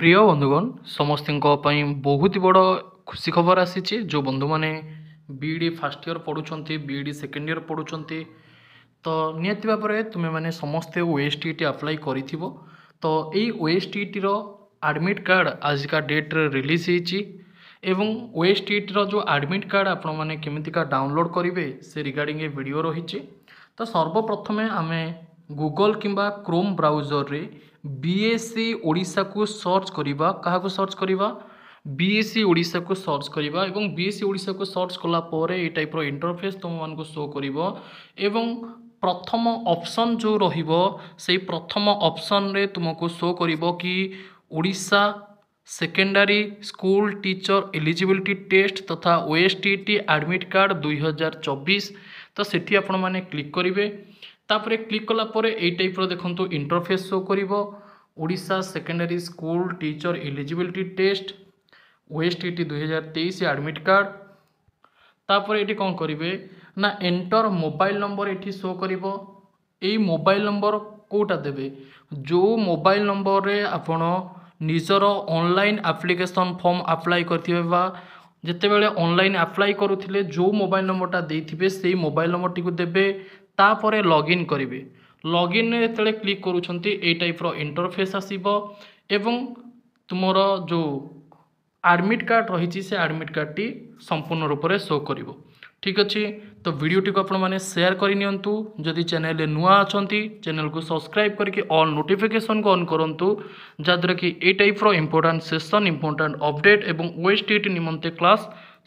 প্রিয় বন্ধুগণ ସମସ୍ତଙ୍କ ପାଇଁ ବହୁତ ବଡ଼ ଖୁସି ଖବର ଆସିଛି ଯେଉଁ ବନ୍ଧୁମାନେ B E D first year ପଢ଼ୁଛନ୍ତି B E D second year ପଢ଼ୁଛନ୍ତି ତ ନିହାତି ଭାବରେ ତୁମେମାନେ ସମସ୍ତେ ଓ ଏସ୍ ଟି ଟି ଆପ୍ଲାଏ କରିଥିବ ତ ଏଇ ଓ ଏସ୍ ଟି ଟିର ଆଡ଼ମିଟ୍ କାର୍ଡ଼ ଆଜିକା ଡେଟ୍ରେ ରିଲିଜ୍ ହେଇଛି ଏବଂ ଓ ଏସ୍ ଟି ଟିର ଯେଉଁ ଆଡ଼ମିଟ୍ କାର୍ଡ଼ ଆପଣମାନେ କେମିତିକା ଡାଉନଲୋଡ଼୍ କରିବେ ସେ ରିଗାର୍ଡ଼ିଂ ଏ ଭିଡ଼ିଓ ରହିଛି ତ ସର୍ବପ୍ରଥମେ ଆମେ ଗୁଗଲ୍ କିମ୍ବା କ୍ରୋମ୍ ବ୍ରାଉଜର୍ରେ ବି ଏସ୍ ସି ଓଡ଼ିଶାକୁ ସର୍ଚ୍ଚ କରିବା କାହାକୁ ସର୍ଚ୍ଚ କରିବା ବି ଏସ୍ ସି ଓଡ଼ିଶାକୁ ସର୍ଚ୍ଚ କରିବା ଏବଂ ବି ଏସ୍ ସି ଓଡ଼ିଶାକୁ ସର୍ଚ୍ଚ କଲା ପରେ ଏଇ ଟାଇପ୍ର ଇଣ୍ଟରଫେସ୍ ତୁମମାନଙ୍କୁ ଶୋ କରିବ ଏବଂ ପ୍ରଥମ ଅପସନ୍ ଯେଉଁ ରହିବ ସେଇ ପ୍ରଥମ ଅପସନ୍ରେ ତୁମକୁ ଶୋ କରିବ କି Odisha secondary school teacher eligibility test ତଥା O S T T admit card ଦୁଇହଜାର ଚବିଶ ତ ସେଠି ଆପଣମାନେ କ୍ଲିକ୍ କରିବେ তাপরে ক্লিক কলা পরে এই টাইপর দেখুন ইন্টরফেস শো করব Odisha secondary school teacher eligibility test ওয়েস্ট এটি দুই আডমিট কার্ড তাপরে এটি কম করবে না এন্টর মোবাইল নম্বর এটি শো করব এই মোবাইল নম্বর কোটা দেবে যে মোবাইল নম্বরে আপনার নিজের অনলাইন আপ্লিকেশন ফর্ম আপ্লাই କରିଥିବେ বা যেতবে অনলাইন আপ্লাই করুলে যে মোবাইল নম্বরটা দিয়ে সেই মোবাইল নম্বরটি দেবে ତାପରେ ଲଗ୍ଇନ୍ କରିବେ ଲଗ୍ଇନ୍ରେ ଯେତେବେଳେ କ୍ଲିକ୍ କରୁଛନ୍ତି ଏଇ ଟାଇପ୍ର ଇଣ୍ଟରଫେସ୍ ଆସିବ ଏବଂ ତୁମର ଯେଉଁ ଆଡ଼ମିଟ୍ କାର୍ଡ଼ ରହିଛି ସେ ଆଡ଼ମିଟ୍ କାର୍ଡ଼ଟି ସମ୍ପୂର୍ଣ୍ଣ ରୂପରେ ଶୋ କରିବ ଠିକ୍ ଅଛି ତ ଭିଡ଼ିଓଟିକୁ ଆପଣମାନେ ସେୟାର କରିନିଅନ୍ତୁ ଯଦି ଚ୍ୟାନେଲରେ ନୂଆ ଅଛନ୍ତି ଚ୍ୟାନେଲକୁ ସବସ୍କ୍ରାଇବ୍ କରିକି ଅଲ୍ ନୋଟିଫିକେସନ୍କୁ ଅନ୍ କରନ୍ତୁ ଯାହାଦ୍ୱାରା କି ଏଇ ଟାଇପ୍ର ଇମ୍ପୋର୍ଟାଣ୍ଟ ସେସନ୍ ଇମ୍ପୋର୍ଟାଣ୍ଟ ଅପଡ଼େଟ୍ ଏବଂ ଓଏସ୍ଟିଇଟି ନିମନ୍ତେ କ୍ଲାସ୍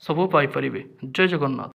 ସବୁ ପାଇପାରିବେ ଜୟ ଜଗନ୍ନାଥ